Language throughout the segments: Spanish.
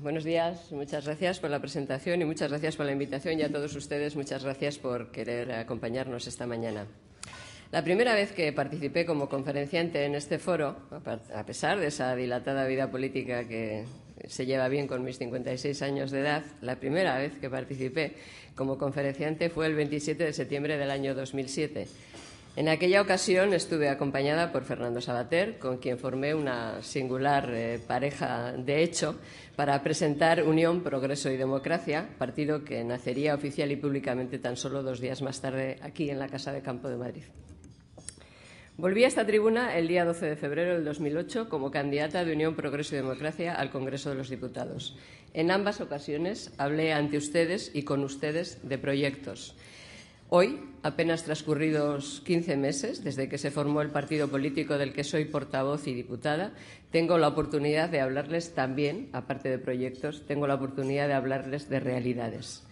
Buenos días, muchas gracias por la presentación y muchas gracias por la invitación y a todos ustedes muchas gracias por querer acompañarnos esta mañana. La primera vez que participé como conferenciante en este foro, a pesar de esa dilatada vida política que se lleva bien con mis 56 años de edad, la primera vez que participé como conferenciante fue el 27 de septiembre del año 2007 en aquella ocasión estuve acompañada por Fernando Sabater, con quien formé una singular eh, pareja de hecho para presentar Unión, Progreso y Democracia, partido que nacería oficial y públicamente tan solo dos días más tarde aquí en la Casa de Campo de Madrid. Volví a esta tribuna el día 12 de febrero del 2008 como candidata de Unión, Progreso y Democracia al Congreso de los Diputados. En ambas ocasiones hablé ante ustedes y con ustedes de proyectos Hoy, apenas transcurridos 15 meses desde que se formó el partido político del que soy portavoz y diputada, tengo la oportunidad de hablarles también, aparte de proyectos, tengo la oportunidad de hablarles de realidades.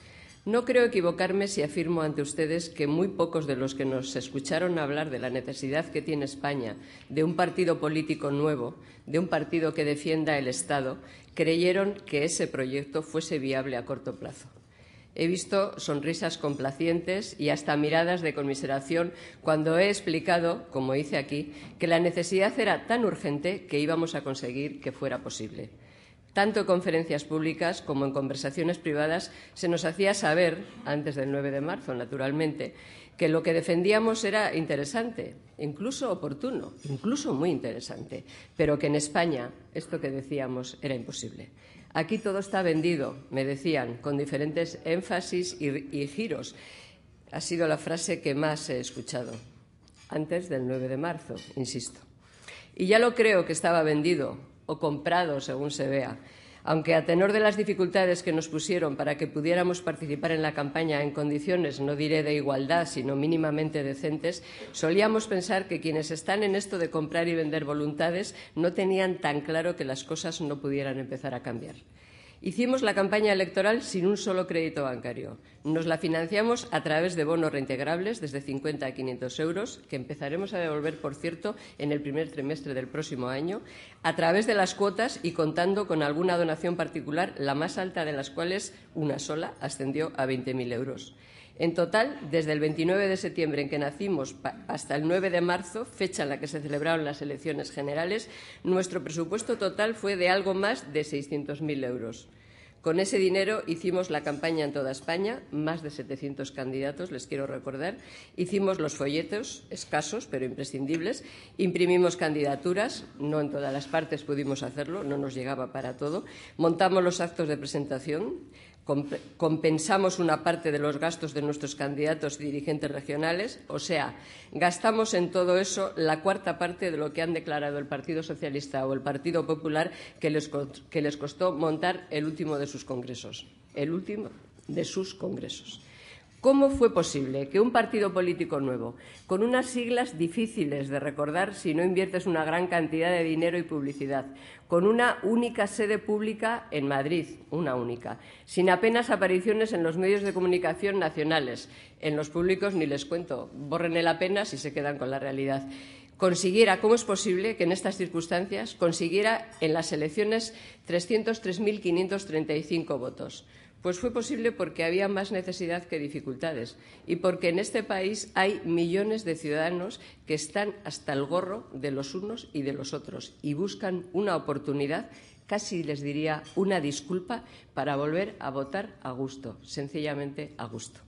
No creo equivocarme si afirmo ante ustedes que muy pocos de los que nos escucharon hablar de la necesidad que tiene España de un partido político nuevo, de un partido que defienda el Estado, creyeron que ese proyecto fuese viable a corto plazo. He visto sonrisas complacientes y hasta miradas de conmiseración cuando he explicado, como hice aquí, que la necesidad era tan urgente que íbamos a conseguir que fuera posible. Tanto en conferencias públicas como en conversaciones privadas se nos hacía saber, antes del 9 de marzo, naturalmente, que lo que defendíamos era interesante, incluso oportuno, incluso muy interesante, pero que en España esto que decíamos era imposible. Aquí todo está vendido, me decían, con diferentes énfasis y, giros. Ha sido la frase que más he escuchado, antes del 9 de marzo, insisto. Y ya lo creo que estaba vendido o comprado, según se vea. Aunque a tenor de las dificultades que nos pusieron para que pudiéramos participar en la campaña en condiciones, no diré de igualdad, sino mínimamente decentes, solíamos pensar que quienes están en esto de comprar y vender voluntades no tenían tan claro que las cosas no pudieran empezar a cambiar. Hicimos la campaña electoral sin un solo crédito bancario. Nos la financiamos a través de bonos reintegrables desde 50 a 500 euros, que empezaremos a devolver, por cierto, en el primer trimestre del próximo año, a través de las cuotas y contando con alguna donación particular, la más alta de las cuales, una sola, ascendió a 20.000 euros. En total, desde el 29 de septiembre en que nacimos hasta el 9 de marzo, fecha en la que se celebraron las elecciones generales, nuestro presupuesto total fue de algo más de 600.000 euros. Con ese dinero hicimos la campaña en toda España, más de 700 candidatos, les quiero recordar. Hicimos los folletos, escasos pero imprescindibles. Imprimimos candidaturas, no en todas las partes pudimos hacerlo, no nos llegaba para todo. Montamos los actos de presentación, compensamos una parte de los gastos de nuestros candidatos dirigentes regionales, o sea, gastamos en todo eso la cuarta parte de lo que han declarado el Partido Socialista o el Partido Popular que les, que les costó montar el último de sus congresos. El último de sus congresos. ¿Cómo fue posible que un partido político nuevo, con unas siglas difíciles de recordar si no inviertes una gran cantidad de dinero y publicidad, con una única sede pública en Madrid, una única, sin apenas apariciones en los medios de comunicación nacionales, en los públicos ni les cuento, borren el apenas si se quedan con la realidad, consiguiera, ¿cómo es posible que en estas circunstancias consiguiera en las elecciones 303.535 votos? Pues fue posible porque había más necesidad que dificultades y porque en este país hay millones de ciudadanos que están hasta el gorro de los unos y de los otros y buscan una oportunidad, casi les diría una disculpa, para volver a votar a gusto, sencillamente a gusto.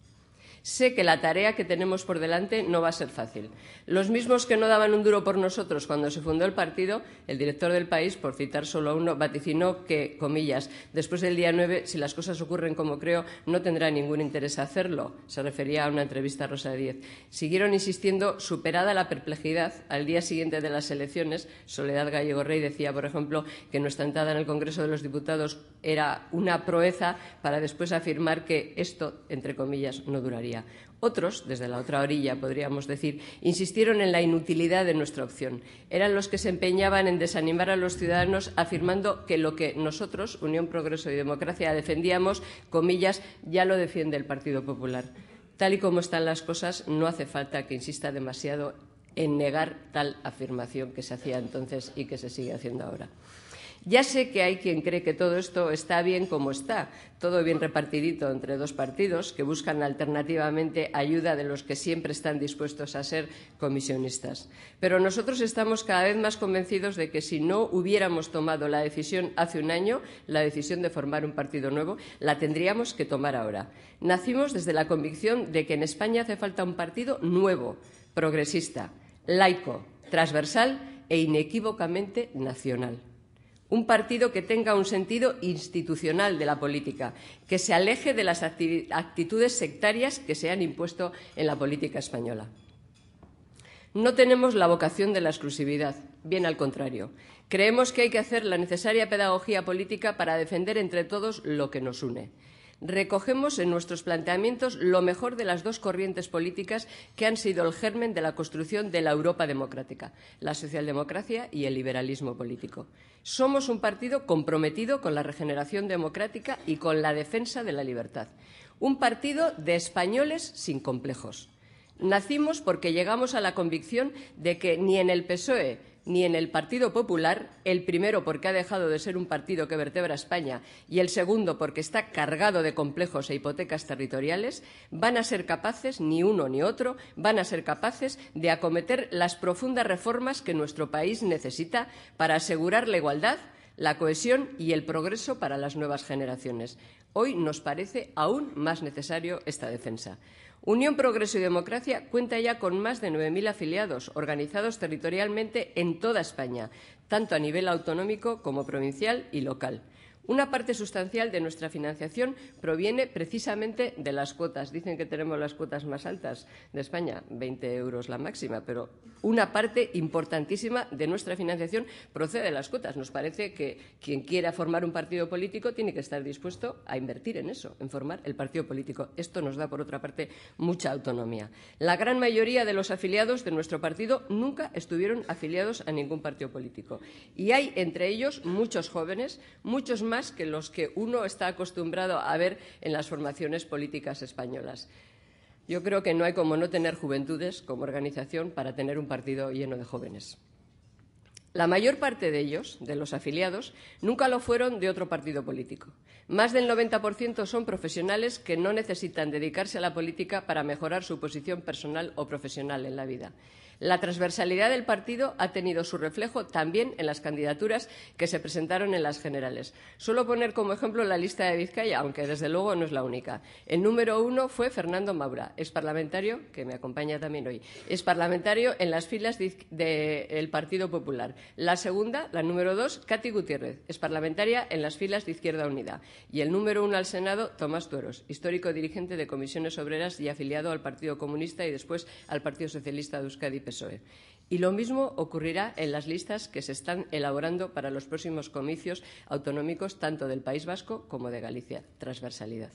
Sé que la tarea que tenemos por delante no va a ser fácil. Los mismos que no daban un duro por nosotros cuando se fundó el partido, el director del país, por citar solo a uno, vaticinó que, comillas, después del día 9, si las cosas ocurren como creo, no tendrá ningún interés hacerlo. Se refería a una entrevista a Rosa Díez. Siguieron insistiendo, superada la perplejidad, al día siguiente de las elecciones, Soledad Gallego Rey decía, por ejemplo, que nuestra entrada en el Congreso de los Diputados era una proeza para después afirmar que esto, entre comillas, no duraría. Otros, desde la otra orilla, podríamos decir, insistieron en la inutilidad de nuestra opción. Eran los que se empeñaban en desanimar a los ciudadanos afirmando que lo que nosotros, Unión Progreso y Democracia, defendíamos, comillas, ya lo defiende el Partido Popular. Tal y como están las cosas, no hace falta que insista demasiado en negar tal afirmación que se hacía entonces y que se sigue haciendo ahora. Ya sé que hay quien cree que todo esto está bien como está, todo bien repartidito entre dos partidos que buscan alternativamente ayuda de los que siempre están dispuestos a ser comisionistas. Pero nosotros estamos cada vez más convencidos de que si no hubiéramos tomado la decisión hace un año, la decisión de formar un partido nuevo, la tendríamos que tomar ahora. Nacimos desde la convicción de que en España hace falta un partido nuevo, progresista, laico, transversal e inequívocamente nacional. Un partido que tenga un sentido institucional de la política, que se aleje de las actitudes sectarias que se han impuesto en la política española. No tenemos la vocación de la exclusividad, bien al contrario. Creemos que hay que hacer la necesaria pedagogía política para defender entre todos lo que nos une. Recogemos en nuestros planteamientos lo mejor de las dos corrientes políticas que han sido el germen de la construcción de la Europa democrática, la socialdemocracia y el liberalismo político. Somos un partido comprometido con la regeneración democrática y con la defensa de la libertad. Un partido de españoles sin complejos Nacimos porque llegamos a la convicción de que ni en el PSOE ni en el Partido Popular, el primero porque ha dejado de ser un partido que vertebra España y el segundo porque está cargado de complejos e hipotecas territoriales, van a ser capaces, ni uno ni otro, van a ser capaces de acometer las profundas reformas que nuestro país necesita para asegurar la igualdad, la cohesión y el progreso para las nuevas generaciones. Hoy nos parece aún más necesario esta defensa. Unión Progreso y Democracia cuenta ya con más de 9.000 afiliados, organizados territorialmente en toda España, tanto a nivel autonómico como provincial y local. Una parte sustancial de nuestra financiación proviene precisamente de las cuotas. Dicen que tenemos las cuotas más altas de España, 20 euros la máxima, pero una parte importantísima de nuestra financiación procede de las cuotas. Nos parece que quien quiera formar un partido político tiene que estar dispuesto a invertir en eso, en formar el partido político. Esto nos da, por otra parte, mucha autonomía. La gran mayoría de los afiliados de nuestro partido nunca estuvieron afiliados a ningún partido político. Y hay entre ellos muchos jóvenes, muchos más que los que uno está acostumbrado a ver en las formaciones políticas españolas. Yo creo que no hay como no tener juventudes como organización para tener un partido lleno de jóvenes. La mayor parte de ellos, de los afiliados, nunca lo fueron de otro partido político. Más del 90% son profesionales que no necesitan dedicarse a la política para mejorar su posición personal o profesional en la vida. La transversalidad del partido ha tenido su reflejo también en las candidaturas que se presentaron en las generales. Suelo poner como ejemplo la lista de Vizcaya, aunque desde luego no es la única. El número uno fue Fernando Maura, es parlamentario, que me acompaña también hoy, es parlamentario en las filas del Partido Popular. La segunda, la número dos, Katy Gutiérrez, es parlamentaria en las filas de Izquierda Unida. Y el número uno al Senado, Tomás Tueros, histórico dirigente de comisiones obreras y afiliado al Partido Comunista y después al Partido Socialista de Euskadi PSOE. Y lo mismo ocurrirá en las listas que se están elaborando para los próximos comicios autonómicos tanto del País Vasco como de Galicia. Transversalidad.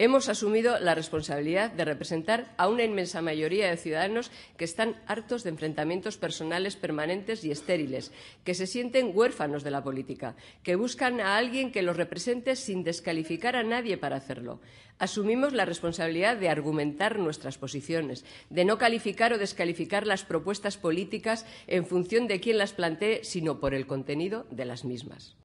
Hemos asumido la responsabilidad de representar a una inmensa mayoría de ciudadanos que están hartos de enfrentamientos personales permanentes y estériles, que se sienten huérfanos de la política, que buscan a alguien que los represente sin descalificar a nadie para hacerlo. Asumimos la responsabilidad de argumentar nuestras posiciones, de no calificar o descalificar las propuestas políticas en función de quién las plantee, sino por el contenido de las mismas.